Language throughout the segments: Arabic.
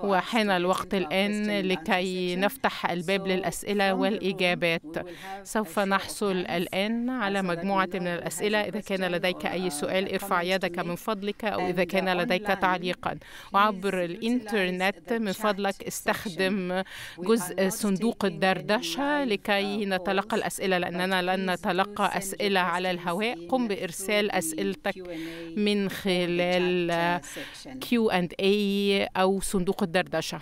وحان الوقت الآن لكي نفتح الباب للأسئلة والإجابات سوف نحصل الآن على مجموعة من الأسئلة إذا كان لديك أي سؤال ارفع يدك من فضلك أو إذا كان لديك تعليقا وعبر الإنترنت من فضلك استخدم جزء صندوق الدردشة لكي نتلقى الأسئلة لأننا لن نتلقى أسئلة على الهواء قم بإرسال أسئلتك من خلال Q&A أو صندوق صندوق الدردشة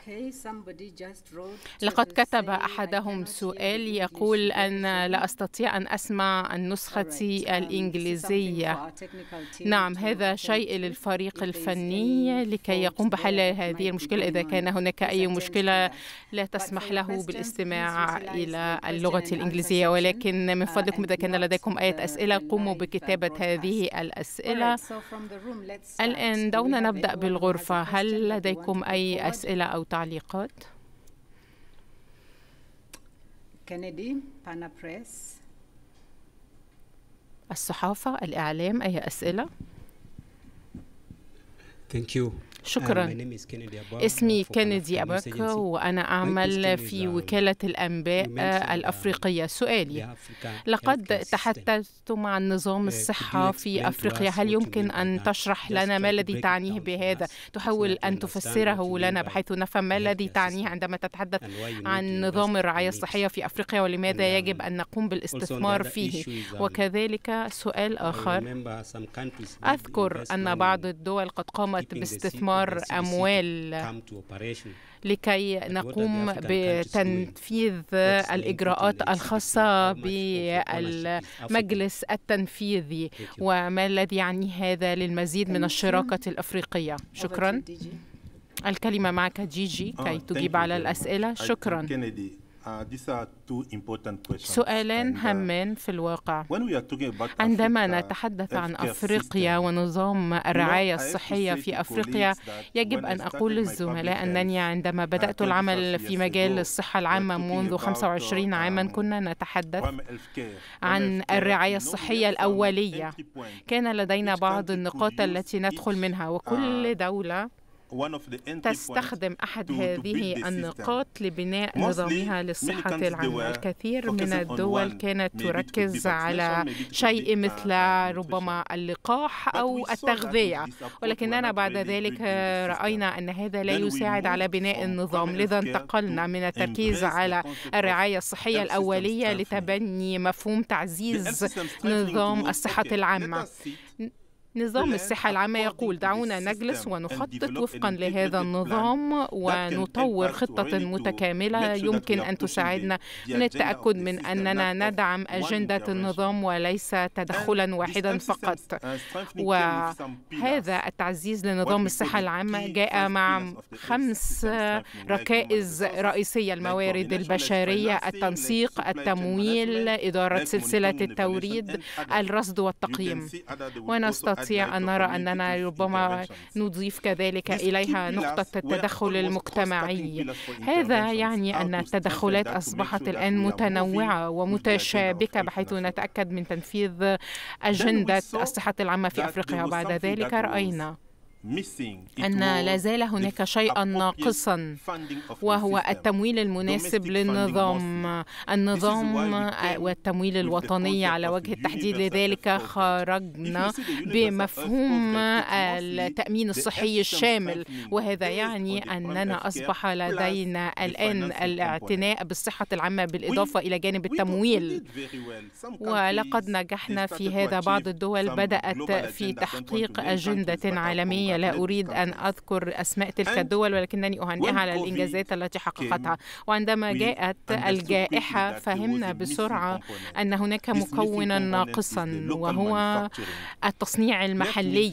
لقد كتب أحدهم سؤال يقول أن لا أستطيع أن أسمع النسخة um, الإنجليزية نعم هذا شيء للفريق الفني لكي يقوم بحل هذه المشكلة إذا كان هناك أي مشكلة لا تسمح له بالاستماع إلى اللغة الإنجليزية ولكن uh, من فضلكم إذا كان لديكم أي أسئلة قوموا بكتابة هذه الأسئلة الآن دعونا نبدأ بالغرفة هل لديكم أي أي أسئلة أو تعليقات؟ كندي بانا بريس الصحافة الإعلام أي أسئلة؟ Thank شكرا um, اسمي كينيدي أباك وأنا أعمل في وكالة الأنباء uh, الأفريقية سؤالي لقد تحدثتم عن نظام الصحة في أفريقيا هل يمكن أن تشرح لنا ما الذي تعنيه بهذا تحاول أن تفسره لنا بحيث نفهم ما الذي تعنيه عندما تتحدث عن نظام الرعاية الصحية في أفريقيا ولماذا um, يجب أن نقوم بالاستثمار فيه um, وكذلك سؤال آخر أذكر أن بعض الدول قد قامت باستثمار استثمار أموال لكي نقوم بتنفيذ الإجراءات الخاصة بالمجلس التنفيذي وما الذي يعنيه هذا للمزيد من الشراكة الأفريقية شكرا الكلمة معك جيجي جي ah, كي تجيب على الأسئلة شكرا Uh, سؤالان uh, هامان في الواقع عندما نتحدث عن أفريقيا ونظام الرعاية الصحية في أفريقيا يجب أن أقول للزملاء أنني عندما uh, بدأت العمل في مجال الصحة العامة منذ 25 عاما كنا نتحدث عن الرعاية الصحية الأولية كان لدينا بعض النقاط التي ندخل منها وكل دولة تستخدم أحد هذه النقاط لبناء نظامها للصحة العامة الكثير من الدول كانت تركز على شيء مثل ربما اللقاح أو التغذية ولكننا بعد ذلك رأينا أن هذا لا يساعد على بناء النظام لذا انتقلنا من التركيز على الرعاية الصحية الأولية لتبني مفهوم تعزيز نظام الصحة العامة نظام الصحة العامة يقول دعونا نجلس ونخطط وفقا لهذا النظام ونطور خطة متكاملة يمكن أن تساعدنا من التأكد من أننا ندعم أجندة النظام وليس تدخلا واحدا فقط وهذا التعزيز لنظام الصحة العامة جاء مع خمس ركائز رئيسية الموارد البشرية التنسيق التمويل إدارة سلسلة التوريد الرصد والتقييم ونستطيع نستطيع أن نرى أننا ربما نضيف كذلك إليها نقطة التدخل المجتمعي هذا يعني أن التدخلات أصبحت الآن متنوعة ومتشابكة بحيث نتأكد من تنفيذ أجندة الصحة العامة في أفريقيا وبعد ذلك رأينا أن لا زال هناك شيئا ناقصا وهو التمويل المناسب للنظام النظام آه، والتمويل الوطني على وجه التحديد لذلك خرجنا بمفهوم التأمين الصحي الشامل وهذا يعني أننا أصبح لدينا الآن الاعتناء بالصحة العامة بالإضافة إلى جانب التمويل ولقد نجحنا في هذا بعض الدول بدأت في تحقيق أجندة عالمية العالمية لا أريد أن أذكر أسماء تلك الدول ولكنني أهنئها على الإنجازات التي حققتها وعندما جاءت الجائحة فهمنا بسرعة أن هناك مكونا ناقصا وهو التصنيع المحلي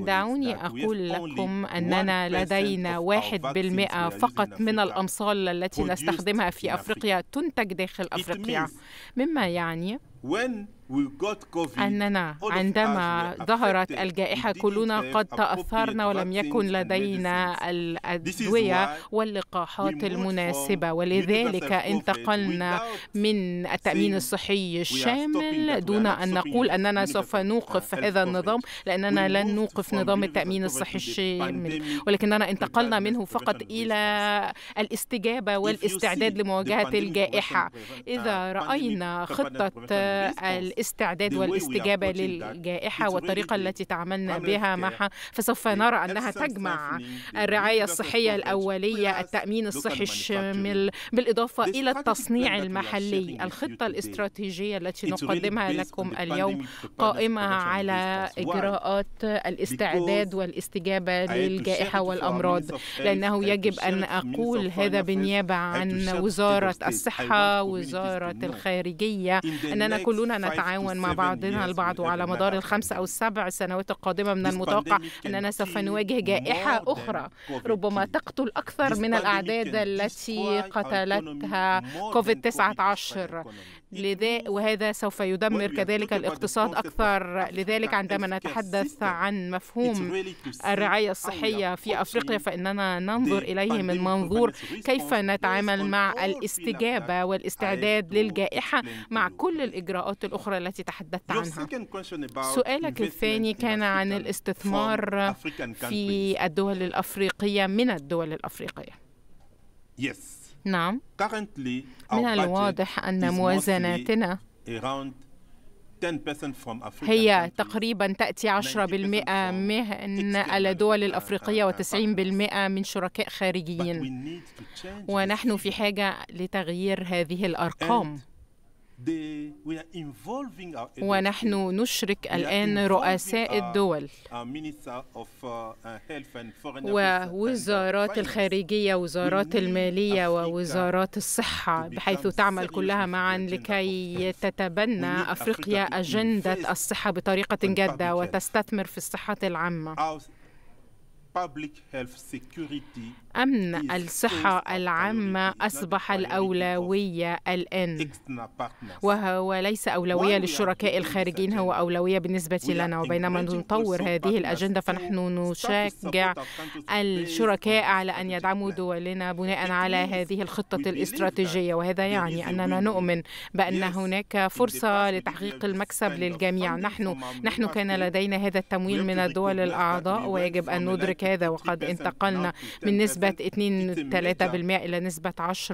دعوني أقول لكم أننا لدينا واحد بالمئة فقط من الأمصال التي نستخدمها في أفريقيا تنتج داخل أفريقيا مما يعني أننا عندما ظهرت الجائحة كلنا قد تأثرنا ولم يكن لدينا الأدوية واللقاحات المناسبة ولذلك انتقلنا من التأمين الصحي الشامل دون أن نقول أننا سوف نوقف uh, هذا النظام لأننا لن نوقف نظام التأمين الصحي الشامل ولكننا انتقلنا منه فقط إلى الاستجابة والاستعداد لمواجهة الجائحة uh, إذا رأينا خطة الاستعداد والاستجابة للجائحة إيه والطريقة إيه؟ التي تعاملنا بها معها فسوف إيه، نرى أنها تجمع الرعاية الصحية الأولية التأمين الصحي الشامل بالإضافة إلى التصنيع المحلي الخطة الاستراتيجية التي نقدمها لكم اليوم قائمة على إجراءات الاستعداد والاستجابة للجائحة والأمراض لأنه يجب أن أقول هذا بالنيابة عن وزارة الصحة وزارة الخارجية أننا كلنا نتعلم نتعاون مع بعضنا البعض وعلى مدار الخمس أو السبع سنوات القادمة من المتوقع أننا سوف نواجه جائحة أخرى ربما تقتل أكثر من الأعداد التي قتلتها كوفيد 19 وهذا سوف يدمر كذلك الاقتصاد أكثر لذلك عندما نتحدث عن مفهوم الرعاية الصحية في أفريقيا فإننا ننظر إليه من منظور كيف نتعامل مع الاستجابة والاستعداد للجائحة مع كل الإجراءات الأخرى التي تحدثت عنها سؤالك الثاني كان عن الاستثمار في الدول الأفريقية من الدول الأفريقية. Yes. نعم من الواضح أن موازناتنا هي تقريبا تأتي 10% من الدول الأفريقية uh, و90% من شركاء خارجيين ونحن في حاجة لتغيير هذه الأرقام ونحن نشرك الآن رؤساء الدول uh, uh, ووزارات الخارجية وزارات المالية ووزارات الصحة بحيث تعمل كلها معا لكي تتبنى أفريقيا أجندة الصحة بطريقة جادة وتستثمر في الصحة العامة أمن الصحة العامة أصبح الأولوية الآن وهو ليس أولوية للشركاء الخارجين هو أولوية بالنسبة لنا وبينما نطور هذه الأجندة فنحن نشجع الشركاء على أن يدعموا دولنا بناء على هذه الخطة الاستراتيجية وهذا يعني أننا نؤمن بأن هناك فرصة لتحقيق المكسب للجميع نحن نحن كان لدينا هذا التمويل من الدول الأعضاء ويجب أن ندرك هذا وقد انتقلنا من نسبة 2-3% إلى نسبة 10%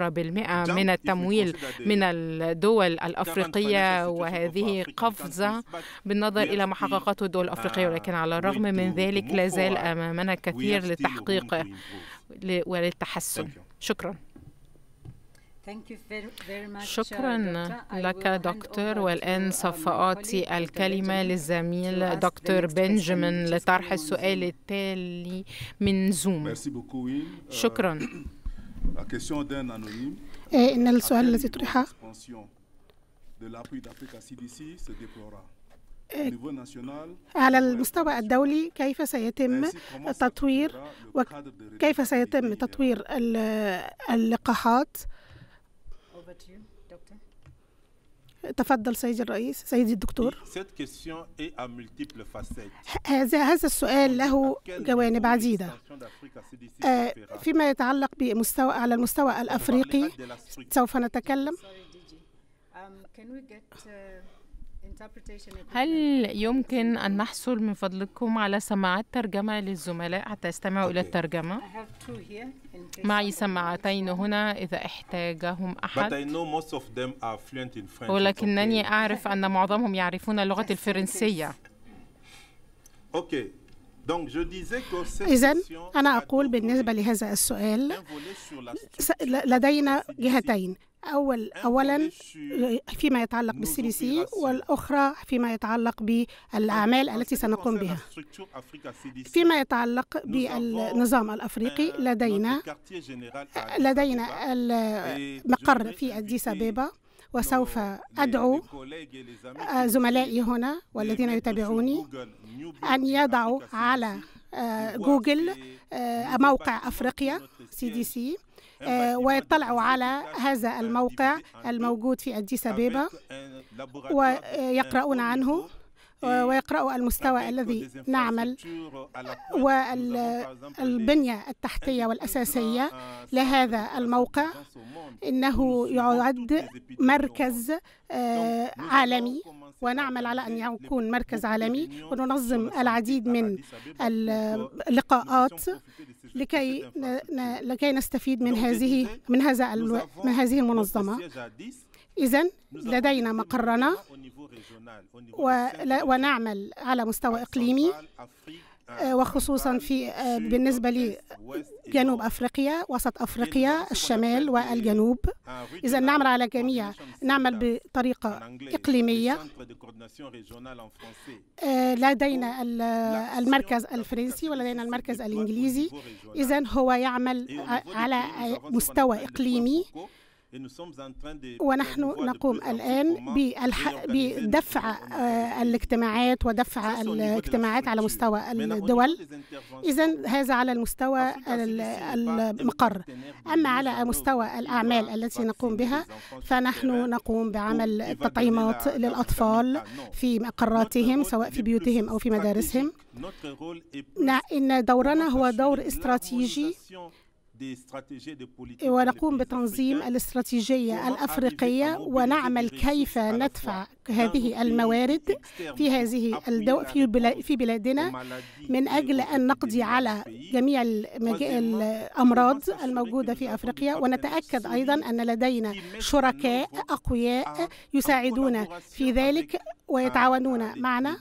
من التمويل من الدول الأفريقية وهذه قفزة بالنظر إلى ما حققته الدول الأفريقية uh, ولكن على الرغم من ذلك لا زال أمامنا كثير للتحقيق وللتحسن شكرا Uh, شكرا لك دكتور والآن uh, سوف أعطي الكلمة للزميل دكتور بنجامين لطرح السؤال التالي من زوم شكرا euh, eh, إن السؤال الذي طرح eh, على المستوى الدولي كيف سيتم تطوير وكيف سيتم تطوير اللقاحات over to you, Doctor. تفضل سيدي الرئيس سيدي الدكتور هذا هذا السؤال له جوانب عديدة آه، فيما يتعلق بمستوى على المستوى الأفريقي سوف نتكلم هل يمكن أن نحصل من فضلكم على سماعات ترجمة للزملاء حتى يستمعوا إلى الترجمة؟ معي سماعتين هنا إذا احتاجهم أحد ولكنني أعرف أن معظمهم يعرفون اللغة الفرنسية إذا أنا أقول بالنسبة لهذا السؤال لدينا جهتين أول أولا فيما يتعلق بالسي سي والأخرى فيما يتعلق بالأعمال التي سنقوم بها فيما يتعلق بالنظام الأفريقي لدينا لدينا المقر في أديس أبيبا وسوف أدعو زملائي هنا والذين يتابعوني أن يضعوا على جوجل موقع أفريقيا سي دي سي آه، ويطلعوا على هذا آه، الموقع الموجود في أديس أبيبا آه، ويقرؤون عنه إيه، ويقرأوا المستوى الذي نعمل والبنية إيه، التحتية إيه، والأساسية لهذا الموقع إنه يعد مركز عالمي ونعمل على أن يكون مركز عالمي وننظم العديد من اللقاءات لكي لكي نستفيد من هذه من هذا الو... من هذه المنظمه اذا لدينا مقرنا ونعمل على مستوى اقليمي آه، وخصوصا في آه، بالنسبة لجنوب أفريقيا وسط أفريقيا الشمال والجنوب إذا نعمل على جميع نعمل بطريقة إقليمية آه، لدينا المركز الفرنسي ولدينا المركز الإنجليزي إذا هو يعمل على مستوى إقليمي ونحن نقوم الآن بدفع آه، الاجتماعات ودفع الاجتماعات على مستوى الدول إذا هذا على المستوى المقر أما على مستوى الأعمال التي نقوم بها فنحن نقوم بعمل تطعيمات للأطفال في مقراتهم سواء في بيوتهم أو في مدارسهم إن دورنا هو دور استراتيجي ونقوم بتنظيم الاستراتيجية الأفريقية ونعمل كيف ندفع هذه الموارد في هذه الدو... في, بلا... في بلادنا من أجل أن نقضي على جميع الأمراض الموجودة في أفريقيا ونتأكد أيضا أن لدينا شركاء أقوياء يساعدون في ذلك ويتعاونون معنا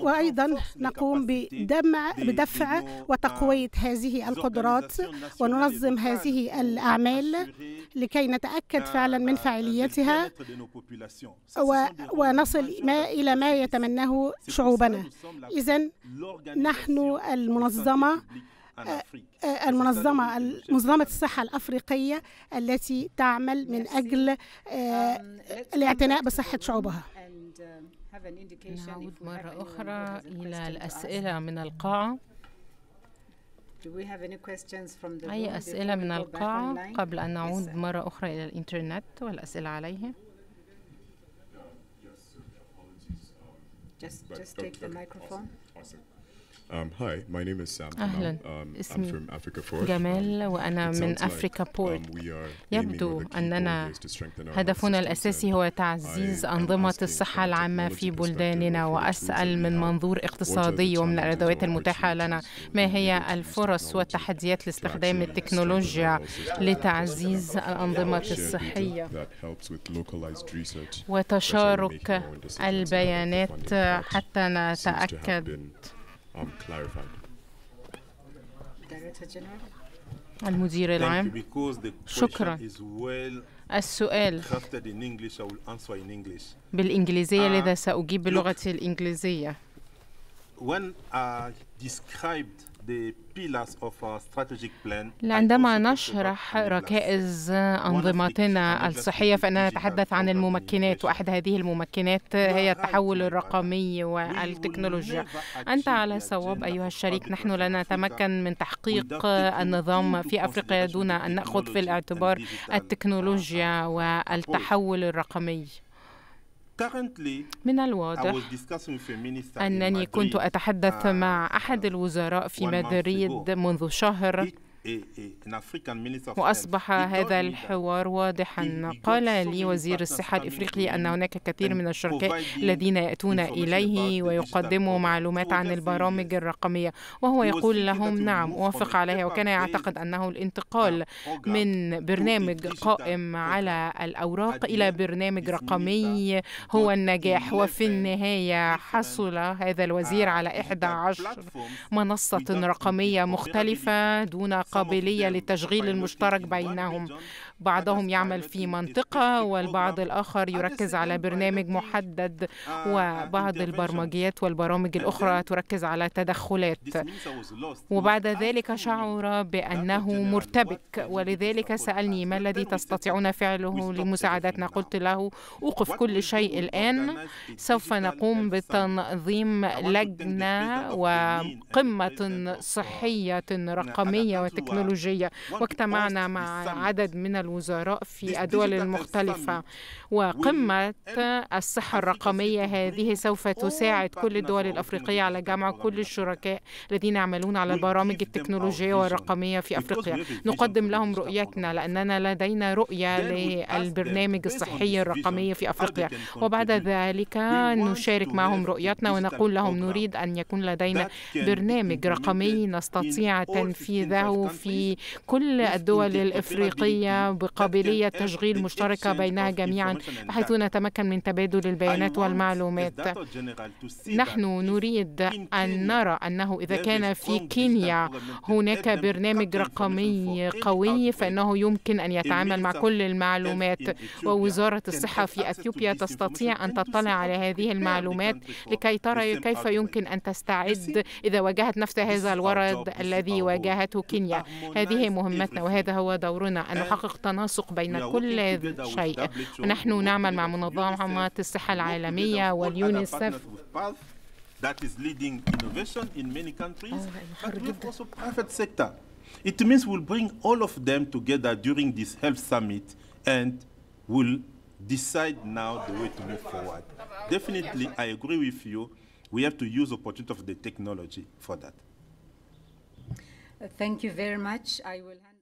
وأيضا نقوم بدمع بدفع وتقوية آه، هذه القدرات وننظم هذه الأعمال لكي نتأكد آه، فعلا من آه، فعاليتها ونصل ما إلى ما يتمناه شعوبنا إذا نحن المنظمة المنظمة منظمة الصحة الأفريقية التي تعمل من أجل um, الاعتناء بصحة شعوبها um, نعود مرة أخرى إلى الأسئلة من القاعة أي أسئلة من القاعة قبل أن نعود مرة أخرى إلى الإنترنت والأسئلة عليه Just, just take the microphone. Um, hi, my name is Sam أهلا um, اسمي I'm from Africa Forge. جمال وأنا من أفريكا بورد um, يبدو أننا هدفنا الأساسي هو تعزيز أنظمة الصحة العامة في بلداننا وأسأل من منظور اقتصادي ومن الأدوات المتاحة لنا ما هي الفرص والتحديات لاستخدام التكنولوجيا لتعزيز الأنظمة الصحية وتشارك البيانات حتى نتأكد I'm clarified. Director General. المدير العام شكرا السؤال بالإنجليزية لذا سأجيب بلغتي الإنجليزية عندما نشرح ركائز أنظمتنا الصحية فإننا نتحدث عن الممكنات وأحد هذه الممكنات هي التحول الرقمي والتكنولوجيا أنت على صواب أيها الشريك نحن لا نتمكن من تحقيق النظام في أفريقيا دون أن نأخذ في الاعتبار التكنولوجيا والتحول الرقمي من الواضح أنني كنت أتحدث uh, مع أحد uh, الوزراء في مدريد منذ شهر إيه، إيه. وأصبح هذا الحوار واضحا إيه، قال لي وزير الصحة الإفريقي أن هناك كثير من الشركاء الذين يأتون إليه ويقدموا معلومات عن البرامج الرقمية وهو يقول لهم نعم أوافق عليها وكان يعتقد أنه الانتقال من برنامج قائم على الأوراق إلى برنامج رقمي هو النجاح وفي النهاية حصل هذا الوزير uh, على 11 منصة رقمية مختلفة دون قابلية للتشغيل المشترك بينهم بعضهم يعمل في منطقة والبعض الآخر يركز على برنامج محدد وبعض البرمجيات والبرامج الأخرى تركز على تدخلات وبعد ذلك شعر بأنه مرتبك ولذلك سألني ما الذي تستطيعون فعله لمساعدتنا قلت له أوقف كل شيء الآن سوف نقوم بتنظيم لجنة وقمة صحية رقمية وتكنولوجية واجتمعنا مع عدد من الوزراء في الدول المختلفة وقمة الصحة الرقمية هذه سوف تساعد كل الدول الأفريقية على جمع كل الشركاء الذين يعملون على البرامج التكنولوجية والرقمية في أفريقيا نقدم لهم رؤيتنا لأننا لدينا رؤية للبرنامج الصحي الرقمي في أفريقيا وبعد ذلك نشارك معهم رؤيتنا ونقول لهم نريد أن يكون لدينا برنامج رقمي نستطيع تنفيذه في كل الدول الإفريقية بقابلية تشغيل مشتركة بينها جميعا بحيث نتمكن من تبادل البيانات والمعلومات نحن نريد أن نرى أنه إذا كان في كينيا هناك برنامج رقمي قوي فإنه يمكن أن يتعامل مع كل المعلومات ووزارة الصحة في أثيوبيا تستطيع أن تطلع على هذه المعلومات لكي ترى كيف يمكن أن تستعد إذا واجهت نفس هذا الورد الذي واجهته كينيا هذه مهمتنا وهذا هو دورنا أن نحقق التناسق بين كل شيء نحن نعمل مع منظمة الصحة العالمية واليونيسف that is leading innovation in many countries, but we have also private sector. It means we'll bring all of them together during this health summit and we'll decide now the way to move forward. Definitely, I agree with you. We have to use opportunity of the technology for that. Thank you very much. I will hand